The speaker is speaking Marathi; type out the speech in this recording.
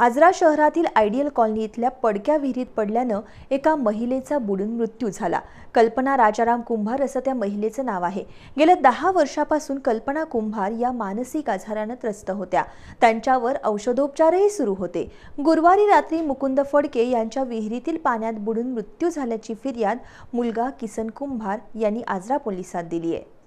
आजरा शहरातील आयडियल कॉलनी इथल्या पडक्या विहिरीत पडल्यानं एका महिलेचा बुडून मृत्यू झाला कल्पना राजाराम कुंभार असं त्या महिलेचं नाव आहे गेल्या दहा वर्षापासून कल्पना कुंभार या मानसिक आजारानं त्रस्त होत्या त्यांच्यावर औषधोपचारही सुरू होते गुरुवारी रात्री मुकुंद फडके यांच्या विहिरीतील पाण्यात बुडून मृत्यू झाल्याची फिर्याद मुलगा किसन कुंभार यांनी आजरा पोलिसात दिली आहे